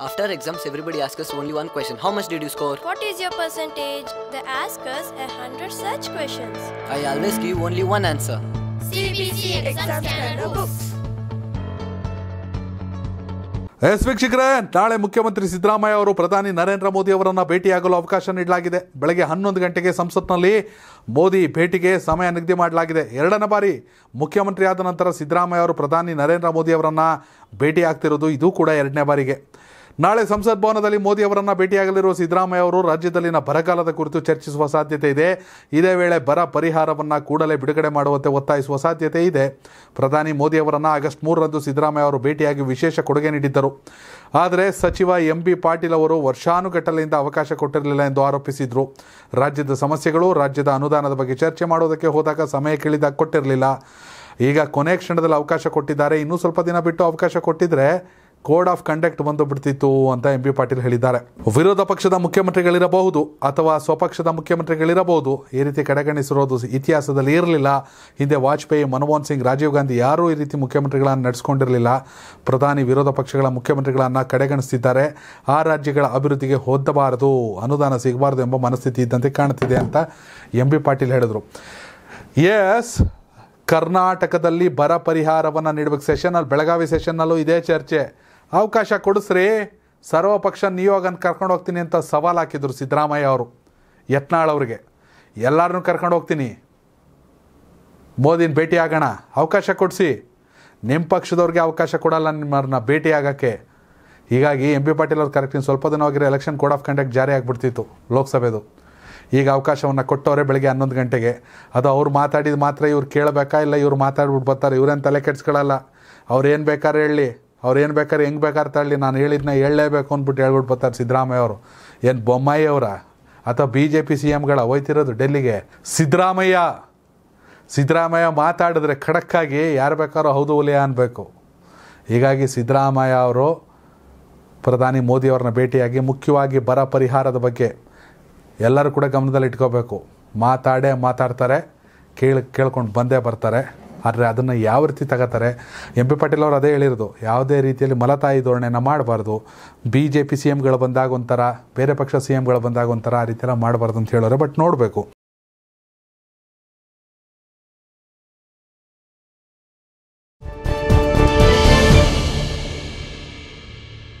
After exams, everybody asks us only one question. How much did you score? What is your percentage? They ask us a hundred such questions. I always give only one answer. CBC exam standard books. Yes ವೀಕ್ಷಕರೇ ನಾಳೆ ಮುಖ್ಯಮಂತ್ರಿ ಸಿದ್ದರಾಮಯ್ಯ ಅವರು ಪ್ರಧಾನಿ ನರೇಂದ್ರ ಮೋದಿ ಅವರನ್ನು ಭೇಟಿಯಾಗಲು ಅವಕಾಶ ನೀಡಲಾಗಿದೆ ಬೆಳಗ್ಗೆ ಹನ್ನೊಂದು ಗಂಟೆಗೆ ಸಂಸತ್ನಲ್ಲಿ ಮೋದಿ ಭೇಟಿಗೆ ಸಮಯ ನಿಗದಿ ಮಾಡಲಾಗಿದೆ ಎರಡನೇ ಬಾರಿ ಮುಖ್ಯಮಂತ್ರಿ ಆದ ನಂತರ ಸಿದ್ದರಾಮಯ್ಯ ಅವರು ಪ್ರಧಾನಿ ನರೇಂದ್ರ ಮೋದಿ ಅವರನ್ನು ಭೇಟಿಯಾಗ್ತಿರೋದು ಇದು ಕೂಡ ಎರಡನೇ ಬಾರಿಗೆ ನಾಳೆ ಸಂಸತ್ ಭವನದಲ್ಲಿ ಮೋದಿ ಅವರನ್ನು ಭೇಟಿಯಾಗಲಿರುವ ಸಿದ್ದರಾಮಯ್ಯ ಅವರು ರಾಜ್ಯದಲ್ಲಿನ ಬರಗಾಲದ ಕುರಿತು ಚರ್ಚಿಸುವ ಸಾಧ್ಯತೆ ಇದೆ ಇದೇ ವೇಳೆ ಬರ ಪರಿಹಾರವನ್ನು ಕೂಡಲೇ ಬಿಡುಗಡೆ ಮಾಡುವಂತೆ ಒತ್ತಾಯಿಸುವ ಸಾಧ್ಯತೆ ಇದೆ ಪ್ರಧಾನಿ ಮೋದಿ ಅವರನ್ನು ಆಗಸ್ಟ್ ಮೂರರಂದು ಸಿದ್ದರಾಮಯ್ಯ ಅವರು ಭೇಟಿಯಾಗಿ ವಿಶೇಷ ಕೊಡುಗೆ ನೀಡಿದ್ದರು ಆದರೆ ಸಚಿವ ಎಂ ಬಿ ಪಾಟೀಲ್ ಅವರು ವರ್ಷಾನುಗಟ್ಟಲೆಯಿಂದ ಅವಕಾಶ ಕೊಟ್ಟಿರಲಿಲ್ಲ ಎಂದು ಆರೋಪಿಸಿದರು ರಾಜ್ಯದ ಸಮಸ್ಯೆಗಳು ರಾಜ್ಯದ ಅನುದಾನದ ಬಗ್ಗೆ ಚರ್ಚೆ ಮಾಡುವುದಕ್ಕೆ ಹೋದಾಗ ಸಮಯ ಕೇಳಿದಾಗ ಕೊಟ್ಟಿರಲಿಲ್ಲ ಈಗ ಕೊನೆ ಕ್ಷಣದಲ್ಲಿ ಅವಕಾಶ ಕೊಟ್ಟಿದ್ದಾರೆ ಇನ್ನೂ ಸ್ವಲ್ಪ ದಿನ ಬಿಟ್ಟು ಅವಕಾಶ ಕೊಟ್ಟಿದ್ದರೆ ಕೋಡ್ ಆಫ್ ಕಂಡಕ್ಟ್ ಬಂದು ಬಿಡ್ತಿತ್ತು ಅಂತ ಎಂ ಪಿ ಪಾಟೀಲ್ ಹೇಳಿದ್ದಾರೆ ವಿರೋಧ ಪಕ್ಷದ ಮುಖ್ಯಮಂತ್ರಿಗಳಿರಬಹುದು ಅಥವಾ ಸ್ವಪಕ್ಷದ ಮುಖ್ಯಮಂತ್ರಿಗಳಿರಬಹುದು ಈ ರೀತಿ ಕಡೆಗಣಿಸಿರೋದು ಇತಿಹಾಸದಲ್ಲಿ ಇರಲಿಲ್ಲ ಹಿಂದೆ ವಾಜಪೇಯಿ ಮನಮೋಹನ್ ಸಿಂಗ್ ರಾಜೀವ್ ಗಾಂಧಿ ಯಾರೂ ಈ ರೀತಿ ಮುಖ್ಯಮಂತ್ರಿಗಳನ್ನು ನಡೆಸ್ಕೊಂಡಿರಲಿಲ್ಲ ಪ್ರಧಾನಿ ವಿರೋಧ ಪಕ್ಷಗಳ ಮುಖ್ಯಮಂತ್ರಿಗಳನ್ನು ಕಡೆಗಣಿಸ್ತಿದ್ದಾರೆ ಆ ರಾಜ್ಯಗಳ ಅಭಿವೃದ್ಧಿಗೆ ಹೊದ್ದಬಾರದು ಅನುದಾನ ಸಿಗಬಾರದು ಎಂಬ ಮನಸ್ಥಿತಿ ಇದ್ದಂತೆ ಕಾಣುತ್ತಿದೆ ಅಂತ ಎಂ ಬಿ ಪಾಟೀಲ್ ಹೇಳಿದರು ಎಸ್ ಕರ್ನಾಟಕದಲ್ಲಿ ಬರ ಪರಿಹಾರವನ್ನು ನೀಡಬೇಕು ಅಲ್ಲಿ ಬೆಳಗಾವಿ ಸೆಷನ್ನಲ್ಲೂ ಇದೇ ಚರ್ಚೆ ಅವಕಾಶ ಕೊಡಿಸ್ರಿ ಸರ್ವಪಕ್ಷ ನಿಯೋಗನ ಕರ್ಕೊಂಡು ಹೋಗ್ತೀನಿ ಅಂತ ಸವಾಲು ಹಾಕಿದರು ಸಿದ್ದರಾಮಯ್ಯ ಅವರು ಯತ್ನಾಳ್ ಅವರಿಗೆ ಎಲ್ಲರನ್ನೂ ಕರ್ಕೊಂಡು ಹೋಗ್ತೀನಿ ಮೋದಿನ ಭೇಟಿ ಆಗೋಣ ಅವಕಾಶ ಕೊಡಿಸಿ ನಿಮ್ಮ ಪಕ್ಷದವ್ರಿಗೆ ಅವಕಾಶ ಕೊಡಲ್ಲ ನಿಮ್ಮನ್ನ ಭೇಟಿ ಆಗೋಕ್ಕೆ ಹೀಗಾಗಿ ಎಂ ಪಿ ಪಾಟೀಲ್ ಅವ್ರು ಕರೆಕ್ಟಿನ ಸ್ವಲ್ಪ ದಿನ ಹೋಗಿರೋ ಎಲೆಕ್ಷನ್ ಕೋಡ್ ಆಫ್ ಕಂಡಕ್ಟ್ ಜಾರಿ ಆಗಿಬಿಡ್ತಿತ್ತು ಲೋಕಸಭೆದು ಈಗ ಅವಕಾಶವನ್ನು ಕೊಟ್ಟವರೇ ಬೆಳಗ್ಗೆ ಹನ್ನೊಂದು ಗಂಟೆಗೆ ಅದು ಅವ್ರು ಮಾತಾಡಿದ ಮಾತ್ರ ಇವ್ರು ಕೇಳಬೇಕಾ ಇಲ್ಲ ಇವ್ರು ಮಾತಾಡ್ಬಿಟ್ಟು ಬರ್ತಾರೆ ಇವ್ರೇನು ತಲೆ ಕೆಡ್ಸ್ಕೊಳ್ಳಲ್ಲ ಅವ್ರು ಏನು ಬೇಕಾದ್ರೆ ಹೇಳಿ ಅವ್ರು ಏನು ಬೇಕಾದ್ರೆ ಹೆಂಗೆ ಬೇಕಾದ್ರೆ ತಳ್ಳಿ ನಾನು ಹೇಳಿದ್ನ ಹೇಳಲೇಬೇಕು ಅಂದ್ಬಿಟ್ಟು ಹೇಳ್ಬಿಟ್ಟು ಬರ್ತಾರೆ ಸಿದ್ದರಾಮಯ್ಯ ಅವರು ಏನು ಬೊಮ್ಮಾಯಿ ಅವರ ಅಥವಾ ಬಿ ಜೆ ಪಿ ಸಿ ಎಮ್ಗಳ ಹೋಯ್ತಿರೋದು ಡೆಲ್ಲಿಗೆ ಸಿದ್ದರಾಮಯ್ಯ ಸಿದ್ದರಾಮಯ್ಯ ಮಾತಾಡಿದ್ರೆ ಖಡಕ್ಕಾಗಿ ಯಾರು ಬೇಕಾದ್ರೂ ಹೌದು ಒಲಿಯಾ ಅನ್ನಬೇಕು ಹೀಗಾಗಿ ಸಿದ್ದರಾಮಯ್ಯ ಅವರು ಪ್ರಧಾನಿ ಮೋದಿಯವ್ರನ್ನ ಭೇಟಿಯಾಗಿ ಮುಖ್ಯವಾಗಿ ಬರ ಪರಿಹಾರದ ಬಗ್ಗೆ ಎಲ್ಲರೂ ಕೂಡ ಗಮನದಲ್ಲಿ ಇಟ್ಕೋಬೇಕು ಮಾತಾಡೇ ಮಾತಾಡ್ತಾರೆ ಕೇಳಿ ಕೇಳ್ಕೊಂಡು ಬಂದೇ ಬರ್ತಾರೆ ಆದರೆ ಅದನ್ನು ಯಾವ ರೀತಿ ತಗೋತಾರೆ ಎಂ ಪಿ ಪಾಟೀಲ್ ಅವರು ಅದೇ ಹೇಳಿರೋದು ಯಾವುದೇ ರೀತಿಯಲ್ಲಿ ಮಲತಾಯಿ ಧೋರಣೆನ ಮಾಡಬಾರ್ದು ಬಿ ಜೆ ಪಿ ಸಿ ಎಮ್ಗಳು ಬಂದಾಗ ಒಂಥರ ಬೇರೆ ಪಕ್ಷ ಸಿ ಎಮ್ಗಳು ಬಂದಾಗ ಒಂಥರ ಆ ರೀತಿ ಮಾಡಬಾರ್ದು ಅಂತ ಹೇಳೋರು ಬಟ್ ನೋಡಬೇಕು